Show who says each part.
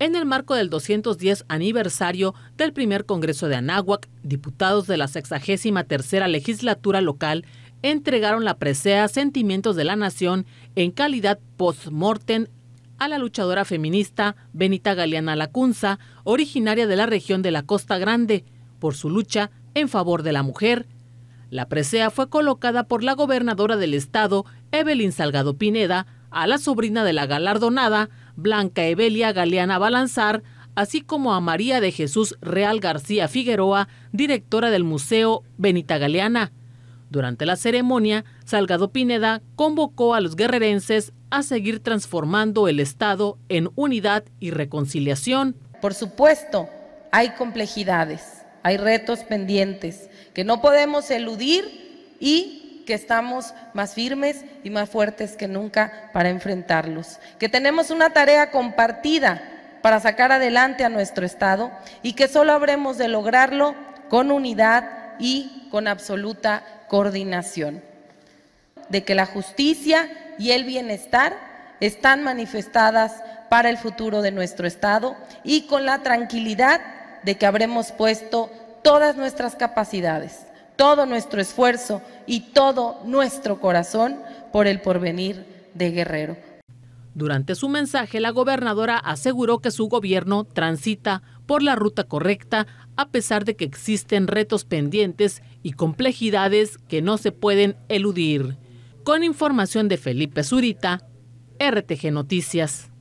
Speaker 1: En el marco del 210 aniversario del primer Congreso de Anáhuac, diputados de la 63 legislatura local entregaron la presea Sentimientos de la Nación en calidad post-mortem a la luchadora feminista Benita Galeana Lacunza, originaria de la región de la Costa Grande, por su lucha en favor de la mujer. La presea fue colocada por la gobernadora del estado, Evelyn Salgado Pineda, a la sobrina de la galardonada, Blanca Evelia Galeana Balanzar, así como a María de Jesús Real García Figueroa, directora del Museo Benita Galeana. Durante la ceremonia, Salgado Pineda convocó a los guerrerenses a seguir transformando el Estado en unidad
Speaker 2: y reconciliación. Por supuesto, hay complejidades, hay retos pendientes que no podemos eludir y que estamos más firmes y más fuertes que nunca para enfrentarlos, que tenemos una tarea compartida para sacar adelante a nuestro Estado y que solo habremos de lograrlo con unidad y con absoluta coordinación, de que la justicia y el bienestar están manifestadas para el futuro de nuestro Estado y con la tranquilidad de que habremos puesto todas nuestras capacidades todo nuestro esfuerzo y todo nuestro corazón por el porvenir de Guerrero. Durante su mensaje, la gobernadora
Speaker 1: aseguró que su gobierno transita por la ruta correcta a pesar de que existen retos pendientes y complejidades que no se pueden eludir. Con información de Felipe Zurita, RTG Noticias.